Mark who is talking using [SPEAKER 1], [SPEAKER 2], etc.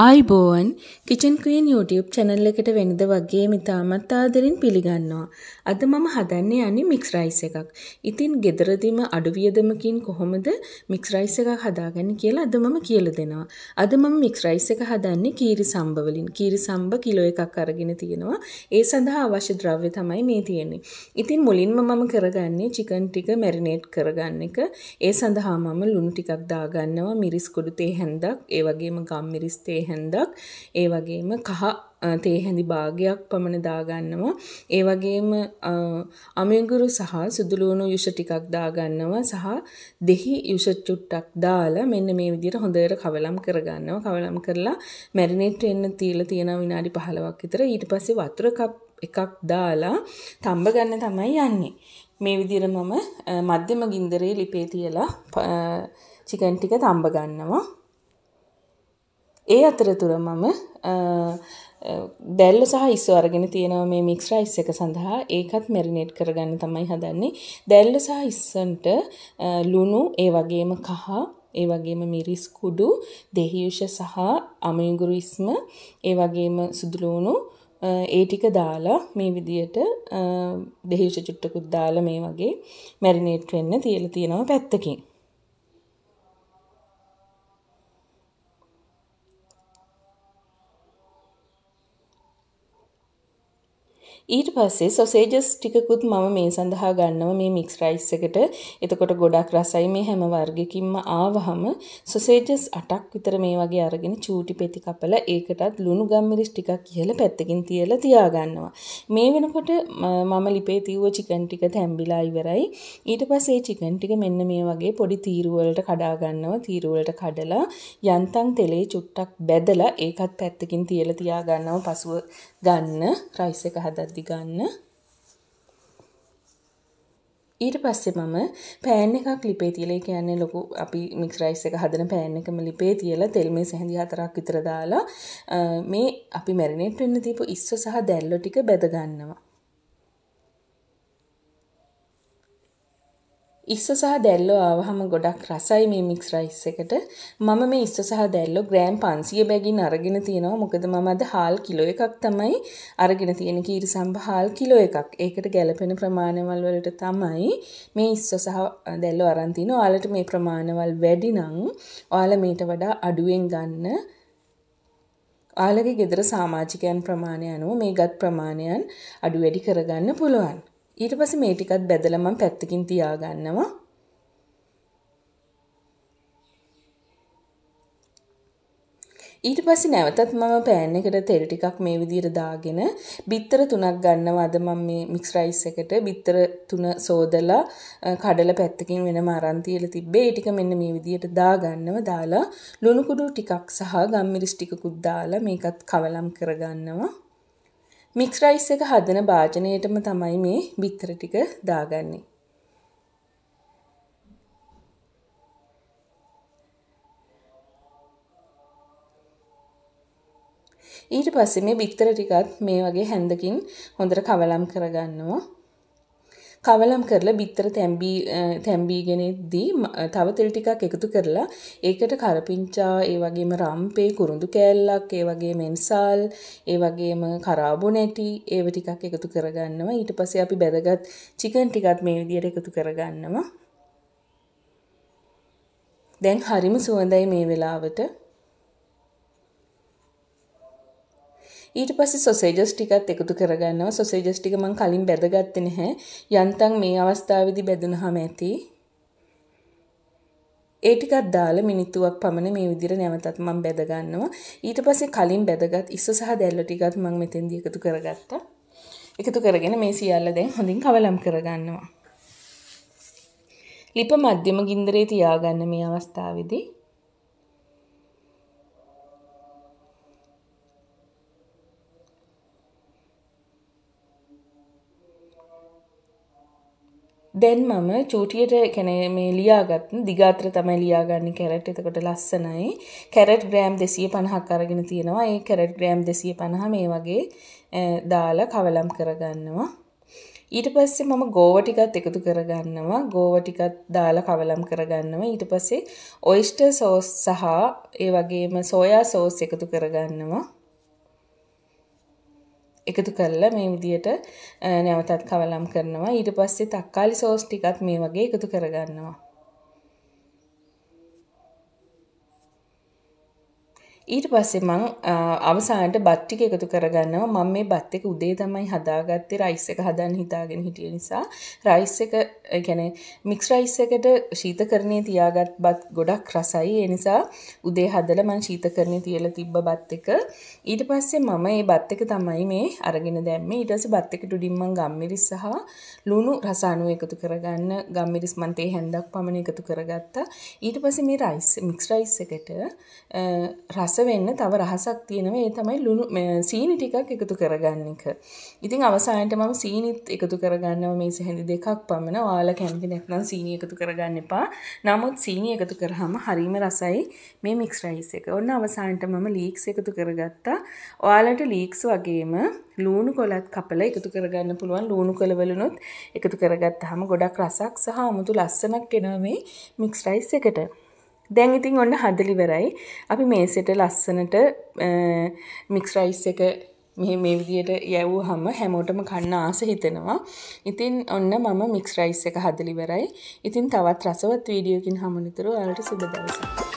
[SPEAKER 1] ආයිබෝවන් Kitchen Queen YouTube channel එකට වෙනද වගේ මිතාමත් ආදරෙන් පිළිගන්නවා. අද මම හදන්නේ යන්නේ mix rice එකක්. ඉතින් gederadima අඩු වියදමකින් කොහොමද mix rice එකක් හදාගන්නේ කියලා අද මම කියලා දෙනවා. අද මම mix rice එක හදන්නේ කීරි සම්බ වලින්. කීරි සම්බ කිලෝ එකක් අරගෙන තියෙනවා. ඒ සඳහා අවශ්‍ය ද්‍රව්‍ය තමයි මේ තියෙන්නේ. ඉතින් මුලින්ම මම කරගන්නේ chicken ටික marinate කරගන්න එක. ඒ සඳහා මම ලුණු ටිකක් දාගන්නවා, මිරිස් කුඩු තේ හැන්දක්, ඒ වගේම ගම් මිරිස් තේ තේහැන්දක් ඒ වගේම කහ තේහැඳි භාගයක් පමණ දාගන්නවා ඒ වගේම අමියගුරු සහ සුදුලුණු යුෂ ටිකක් දාගන්නවා සහ දෙහි යුෂ චුට්ටක් දාලා මෙන්න මේ විදිහට හොඳට කවලම් කරගන්නවා කවලම් කරලා මැරිනේට් වෙන්න තියලා තියෙන විනාඩි 15ක් විතර ඊට පස්සේ වතුර එකක් දාලා තඹ ගන්න තමයි යන්නේ මේ විදිහට මම මධ්‍යම ගින්දරේ ලිපේ තියලා චිකන් ටික තඹ ගන්නවා ඒ අතරතුර මම බැල්ල සහ ඉස්වරගෙන තියෙනව මේ මික්ස් රයිස් එක සඳහා ඒකත් මැරිනේට් කරගන්න තමයි හදන්නේ දැල්ල සහ ඉස්සන්ට ලුණු ඒ වගේම කහ ඒ වගේම මිරිස් කුඩු දෙහියුෂ සහ අමයගුරු ඉස්ම ඒ වගේම සුදුලුණු ඒ ටික දාලා මේ විදියට දෙහිෂ චුට්ටකුත් දාලා මේ වගේ මැරිනේට් වෙන්න තියලා තියෙනවා පැත්තකින් ඊට පස්සේ සොසේජස් ටිකකුත් මම මේ සඳහා ගන්නවා මේ මික්ස් රයිස් එකට. එතකොට ගොඩක් රසයි මේ හැම වර්ගකින්ම ආවහම සොසේජස් 8ක් විතර මේ වගේ අරගෙන චූටි පෙති කපලා ඒකටත් ලුණු ගම්මිරිස් ටිකක් ඉහලා පැත්තකින් තියලා තියා ගන්නවා. මේ වෙනකොට මම ලිපේ තියුව චිකන් ටික තැම්බිලා ඉවරයි. ඊට පස්සේ චිකන් ටික මෙන්න මේ වගේ පොඩි තීරු වලට කඩා ගන්නවා. තීරු වලට කඩලා යන්තම් තෙලේ චුට්ටක් බැදලා ඒකත් පැත්තකින් තියලා තියා ගන්නවා පසුව ගන්න රයිස් එක හදද්දි බෙදි ගන්න. ඊට පස්සේ මම පෑන් එකක් ලිපේ තියලා ඒ කියන්නේ ලොකු අපි මික්ස් රයිස් එක හදන පෑන් එකම ලිපේ තියලා තෙල් මේ සැහැඳි හතරක් විතර දාලා මේ අපි මැරිනේට් වෙන්න දීපු ඉස්ස සහ දැල්ල ටික බෙද ගන්නවා. ඉස්ස සහ දැල්ලෝ ආවහම ගොඩක් රසයි මේ මික්ස් රයිස් එකට. මම මේ ඉස්ස සහ දැල්ලෝ ග්‍රෑම් 500 බැගින් අරගෙන තියෙනවා. මොකද මම අද හාල් කිලෝ එකක් තමයි අරගෙන තියෙන කීරිසම්බ හාල් කිලෝ එකක්. ඒකට ගැලපෙන ප්‍රමාණවල් වලට තමයි මේ ඉස්ස සහ දැල්ලෝ අරන් තිනවා. ඔයාලට මේ ප්‍රමාණවල් වැඩි නම් ඔයාලා මේට වඩා අඩුවෙන් ගන්න ආලගේ ගෙදර සාමාජිකයන් ප්‍රමාණය අනුව මේ ගත් ප්‍රමාණයන් අඩු වැඩි කරගන්න පුළුවන්. ඊට පස්සේ මේ ටිකත් බැදලා මම පැත්තකින් තියාගන්නවා. ඊට පස්සේ නැවතත් මම පෑන් එකට තෙල් ටිකක් මේ විදිහට දාගෙන බිත්තර තුනක් ගන්නවා අද මම මේ මික්ස් රයිස් එකට බිත්තර තුන සෝදලා කඩලා පැත්තකින් වෙනම අරන් තියලා තිබ්බේ ඒ ටික මෙන්න මේ විදිහට දාගන්නව දාලා ලුණු කුඩු ටිකක් සහ ගම්මිරිස් ටිකකුත් දාලා මේකත් කවලම් කරගන්නවා මික්ස් රයිස් එක හදන භාජනයටම තමයි මේ බිත්තර ටික දාගන්නේ. ඊට පස්සේ මේ බිත්තර ටිකත් මේ වගේ හැන්දකින් හොඳට කවලම් කරගන්නවා. කවලම් කරලා බිත්තර තැම්බී තැම්බීගෙනෙද්දී තව තෙල් ටිකක් එකතු කරලා ඒකට කරපිංචා ඒ වගේම රම්පේ කුරුඳු කෑල්ලක් ඒ වගේ මෙන්සාල් ඒ වගේම කරාබු නැටි ඒව ටිකක් එකතු කරගන්නවා ඊට පස්සේ අපි බැදගත් චිකන් ටිකත් මේ විදියට එකතු කරගන්නවා දැන් හරිම සුවඳයි මේ වෙලාවට ඊට පස්සේ සොසේජස් ටිකත් එකතු කරගන්නවා සොසේජස් ටික මම කලින් බැදගත්තේ නැහැ යන්තම් මේ අවස්ථාවේදී බැදුනහම ඇති ඒ ටිකක් දාලා මිනිත්තුවක් පමණ මේ විදිහට නැවතත් මම බැද ගන්නවා ඊට පස්සේ කලින් බැදගත් ඉස්ස සහ දැල්ල ටිකත් මම මෙතෙන්දී එකතු කරගත්තා එකතු කරගෙන මේ සියල්ල දැන් හොඳින් කවලම් කරගන්නවා ලිප මධ්‍යම ගින්දරේ තියාගන්න මේ අවස්ථාවේදී දැන් මම චූටියට කැන මේ ලියාගත් දිගාත්‍ර තමයි ලියාගන්න කැරට් එතකොට ලස්සනයි කැරට් ග්‍රෑම් දෙසිය පණහක් අරගෙන තියෙනවා ඒ කැරට් ග්‍රෑම් දෙසිය පණහ මේ වගේ දාලා කවලම් කරගන්නවා ඊට පස්සේ මම ගෝව ටිකත් එකතු කරගන්නවා ගෝව ටිකත් දාලා කවලම් කරගන්නවා ඊට පස්සේ ඔයිස්ටර් සෝස් සහ ඒ වගේම සෝයා සෝස් එකතු කරගන්නවා එකතු කරලා මේ විදියට නැවතත් කවලම් කරනවා ඊට පස්සේ තක්කාලි සෝස් ටිකත් මේ වගේ එකතු කරගන්නවා ඊට පස්සේ මං අවසානට බත් ටික එකතු කරගන්නවා මම මේ බත් එක උදේ තමයි හදාගත්තේ රයිස් එක හදන්න හිතාගෙන හිටිය නිසා රයිස් එක يعني මික්ස් රයිස් එකට ශීතකරණයේ තියාගත් බත් ගොඩක් රසයි ඒ නිසා උදේ හදලා මං ශීතකරණයේ තියලා තිබ්බ බත් එක ඊට පස්සේ මම මේ බත් එක තමයි මේ අරගෙන දැම්මේ ඊට පස්සේ බත් එකට උඩින් මං ගම්මිරිස් සහ ලුණු රස අණු එකතු කරගන්න ගම්මිරිස් මන් තේ හැන්දක් පමණ එකතු කරගත්තා ඊට පස්සේ මේ රයිස් මික්ස් රයිස් එකට රස රස වෙන්න තව රහසක් තියෙනවා ඒ තමයි ලුණු සීනි ටිකක් එකතු කරගන්න එක. ඉතින් අවසානයේ මම සීනිත් එකතු කරගන්නවා මේ සෙහෙඳි දෙකක් පමණ. ඔයාලා කැමති නැත්නම් සීනි එකතු කරගන්න එපා. නමුත් සීනි එකතු කරාම හරීම රසයි මේ මික්ස් රයිස් එක. ඔන්න අවසානයේ මම ලීක්ස් එකතු කරගත්තා. ඔයාලට ලීක්ස් වගේම ලූණු කොලත් කපලා එකතු කරගන්න පුළුවන්. ලූණු කොලවලුනොත් එකතු කරගත්තාම ගොඩක් රසක් සහ අමුතු ලස්සනක් එනවා මේ මික්ස් රයිස් එකට. දැන් ඉතින් ඔන්න හදලිවරයි අපි මේසෙට ලස්සනට මික්ස් රයිස් එක මෙ මේ විදියට යැවූ හම හැමෝටම කන්න ආස හිතෙනවා ඉතින් ඔන්න මම මික්ස් රයිස් එක හදලිවරයි ඉතින් තවත් රසවත් වීඩියෝකින් හමනිතුරු අලට සුබදවසක්